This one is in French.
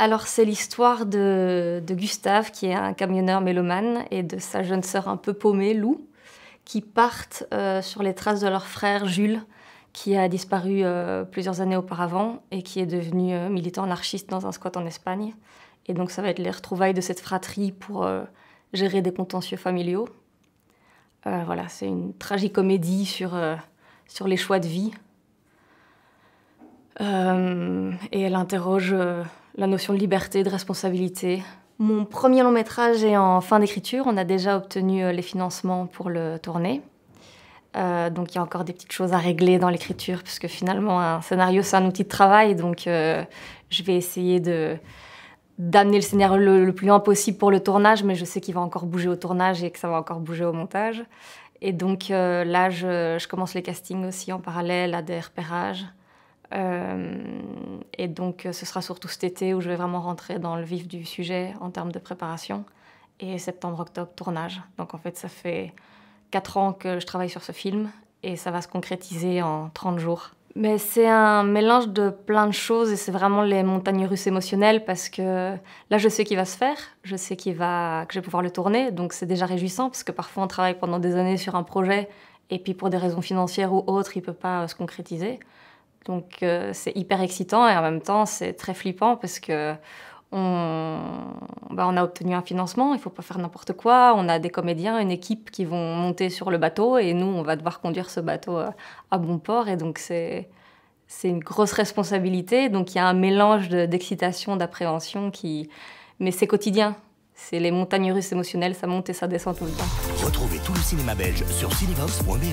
Alors c'est l'histoire de, Gustave, qui est un camionneur mélomane, et de sa jeune sœur un peu paumée, Lou, qui partent euh, sur les traces de leur frère Jules, qui a disparu euh, plusieurs années auparavant et qui est devenu euh, militant anarchiste dans un squat en Espagne. Et donc ça va être les retrouvailles de cette fratrie pour gérer des contentieux familiaux. voilà, c'est une tragicomédie sur, sur les choix de vie. et elle interroge la notion de liberté, de responsabilité. Mon premier long métrage est en fin d'écriture. On a déjà obtenu euh, les financements pour le tourner. Euh, donc il y a encore des petites choses à régler dans l'écriture, puisque finalement un scénario c'est un outil de travail, donc euh, je vais essayer de d'amener le scénario le, plus loin possible pour le tournage, mais je sais qu'il va encore bouger au tournage et que ça va encore bouger au montage. Et donc là, je, je, commence les castings aussi en parallèle à des repérages. Et donc, euh, ce sera surtout cet été où je vais vraiment rentrer dans le vif du sujet en termes de préparation. Et septembre-octobre, tournage. Donc, en fait, ça fait 4 ans que je travaille sur ce film et ça va se concrétiser en 30 jours. Mais c'est un mélange de plein de choses et c'est vraiment les montagnes russes émotionnelles parce que là je sais qu'il va se faire, je sais va que je vais pouvoir le tourner, donc c'est déjà réjouissant parce que parfois on travaille pendant des années sur un projet et puis pour des raisons financières ou autres il ne peut pas se concrétiser. Donc euh, c'est hyper excitant et en même temps c'est très flippant parce que bah, on, a obtenu un financement, il faut pas faire n'importe quoi, on a des comédiens, une équipe qui vont monter sur le bateau et nous on va devoir conduire ce bateau euh, à, bon port et donc c'est c'est une grosse responsabilité, donc il y a un mélange d'excitation, d'appréhension qui... Mais c'est quotidien, c'est les montagnes russes émotionnelles, ça monte et ça descend tout le temps. Retrouvez tout le cinéma belge sur cinevox.be.